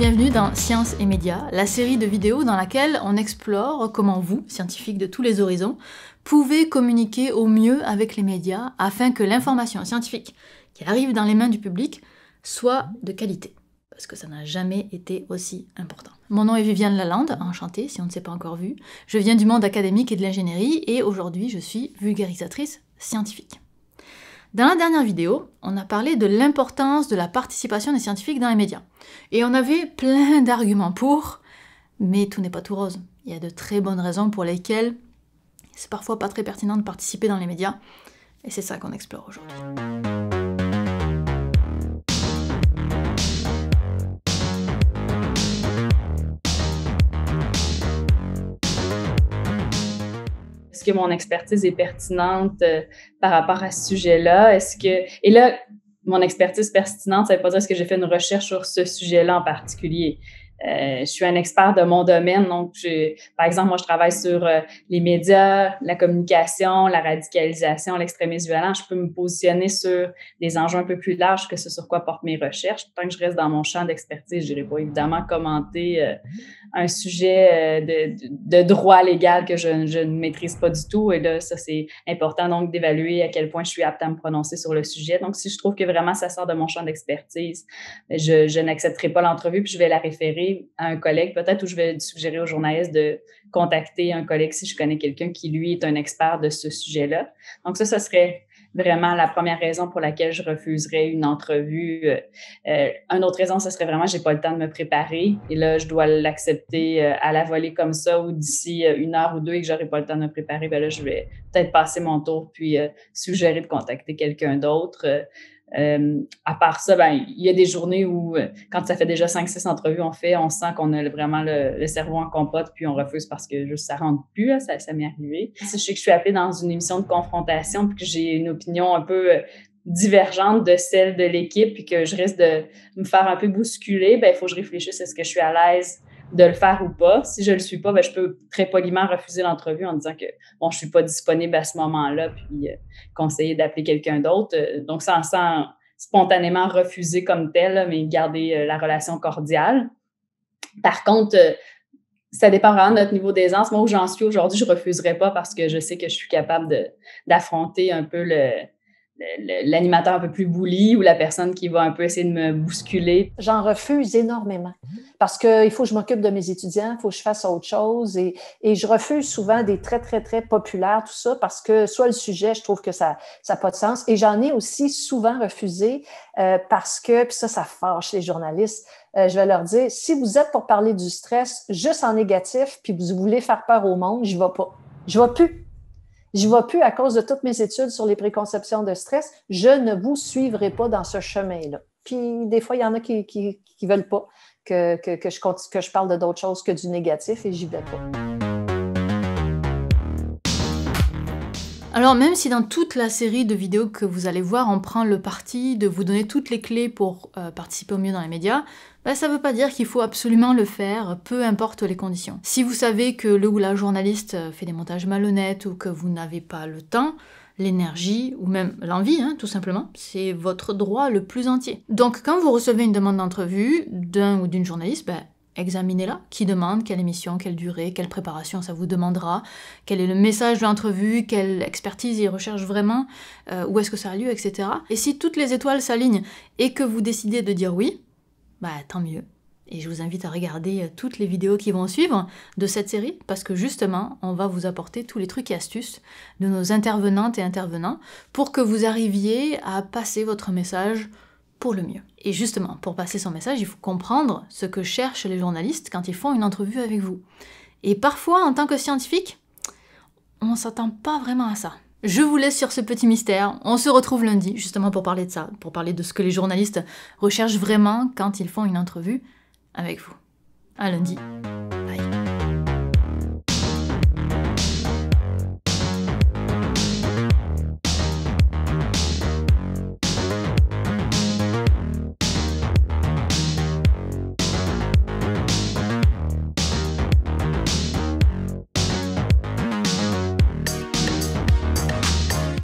bienvenue dans Science et Médias, la série de vidéos dans laquelle on explore comment vous, scientifiques de tous les horizons, pouvez communiquer au mieux avec les médias afin que l'information scientifique qui arrive dans les mains du public soit de qualité. Parce que ça n'a jamais été aussi important. Mon nom est Viviane Lalande, enchantée si on ne s'est pas encore vu. Je viens du monde académique et de l'ingénierie et aujourd'hui je suis vulgarisatrice scientifique. Dans la dernière vidéo, on a parlé de l'importance de la participation des scientifiques dans les médias. Et on avait plein d'arguments pour, mais tout n'est pas tout rose. Il y a de très bonnes raisons pour lesquelles c'est parfois pas très pertinent de participer dans les médias. Et c'est ça qu'on explore aujourd'hui. est-ce que mon expertise est pertinente euh, par rapport à ce sujet-là? Est-ce que. Et là, mon expertise pertinente, ça ne veut pas dire ce que j'ai fait une recherche sur ce sujet-là en particulier. Euh, je suis un expert de mon domaine. Donc, par exemple, moi, je travaille sur euh, les médias, la communication, la radicalisation, l'extrémisme violent. Je peux me positionner sur des enjeux un peu plus larges que ce sur quoi portent mes recherches. Tant que je reste dans mon champ d'expertise, je n'irai pas évidemment commenter euh, un sujet de, droit légal que je, ne maîtrise pas du tout. Et là, ça, c'est important donc d'évaluer à quel point je suis apte à me prononcer sur le sujet. Donc, si je trouve que vraiment ça sort de mon champ d'expertise, je, je n'accepterai pas l'entrevue puis je vais la référer à un collègue, peut-être, où je vais suggérer aux journalistes de contacter un collègue si je connais quelqu'un qui, lui, est un expert de ce sujet-là. Donc, ça, ce serait vraiment la première raison pour laquelle je refuserais une entrevue. Euh, une autre raison, ce serait vraiment, j'ai pas le temps de me préparer et là, je dois l'accepter euh, à la volée comme ça ou d'ici euh, une heure ou deux et que j'aurai pas le temps de me préparer, ben là, je vais peut-être passer mon tour puis euh, suggérer de contacter quelqu'un d'autre. Euh, à part ça, ben, il y a des journées où, euh, quand ça fait déjà 5-6 entrevues, on fait, on sent qu'on a vraiment le, cerveau en compote, puis on refuse parce que juste ça rentre plus, ça, ça m'est arrivé. Si je sais que je suis appelée dans une émission de confrontation, puis que j'ai une opinion un peu euh, divergente de celle de l'équipe, puis que je risque de me faire un peu bousculer, ben, il faut que je réfléchisse, à ce que je suis à l'aise de le faire ou pas. Si je le suis pas, ben, je peux très poliment refuser l'entrevue en disant que bon, je suis pas disponible à ce moment-là, puis euh, conseiller d'appeler quelqu'un d'autre. Euh, donc, sans, sans spontanément refuser comme tel, mais garder euh, la relation cordiale. Par contre, ça dépend vraiment de notre niveau d'aisance. Moi, où j'en suis aujourd'hui, je ne refuserai pas parce que je sais que je suis capable d'affronter un peu le, l'animateur un peu plus bouli ou la personne qui va un peu essayer de me bousculer. J'en refuse énormément parce qu'il faut que je m'occupe de mes étudiants, il faut que je fasse autre chose et, je refuse souvent des très, très, très populaires, tout ça, parce que soit le sujet, je trouve que ça n'a pas de sens et j'en ai aussi souvent refusé euh, parce que, puis ça, ça fâche les journalistes, euh, je vais leur dire, si vous êtes pour parler du stress juste en négatif, puis vous voulez faire peur au monde, je ne vais pas. Je ne vais plus je ne vais plus à cause de toutes mes études sur les préconceptions de stress. Je ne vous suivrai pas dans ce chemin-là. Puis des fois, il y en a qui ne qui, qui veulent pas que, que, que, je, que je parle de d'autres choses que du négatif et j'y vais pas. Alors même si dans toute la série de vidéos que vous allez voir, on prend le parti de vous donner toutes les clés pour euh, participer au mieux dans les médias, bah, ça ne veut pas dire qu'il faut absolument le faire, peu importe les conditions. Si vous savez que le ou la journaliste euh, fait des montages malhonnêtes ou que vous n'avez pas le temps, l'énergie ou même l'envie, hein, tout simplement. C'est votre droit le plus entier. Donc quand vous recevez une demande d'entrevue d'un ou d'une journaliste, bah, examinez-la. Qui demande quelle émission, quelle durée, quelle préparation ça vous demandera, quel est le message de l'entrevue, quelle expertise ils recherchent vraiment, euh, où est-ce que ça a lieu, etc. Et si toutes les étoiles s'alignent et que vous décidez de dire oui, bah tant mieux. Et je vous invite à regarder euh, toutes les vidéos qui vont suivre de cette série parce que justement, on va vous apporter tous les trucs et astuces de nos intervenantes et intervenants pour que vous arriviez à passer votre message pour le mieux. Et justement, pour passer son message, il faut comprendre ce que cherchent les journalistes quand ils font une entrevue avec vous. Et parfois, en tant que scientifique, on ne s'attend pas vraiment à ça. Je vous laisse sur ce petit mystère. On se retrouve lundi, justement pour parler de ça, pour parler de ce que les journalistes recherchent vraiment quand ils font une entrevue avec vous. À lundi.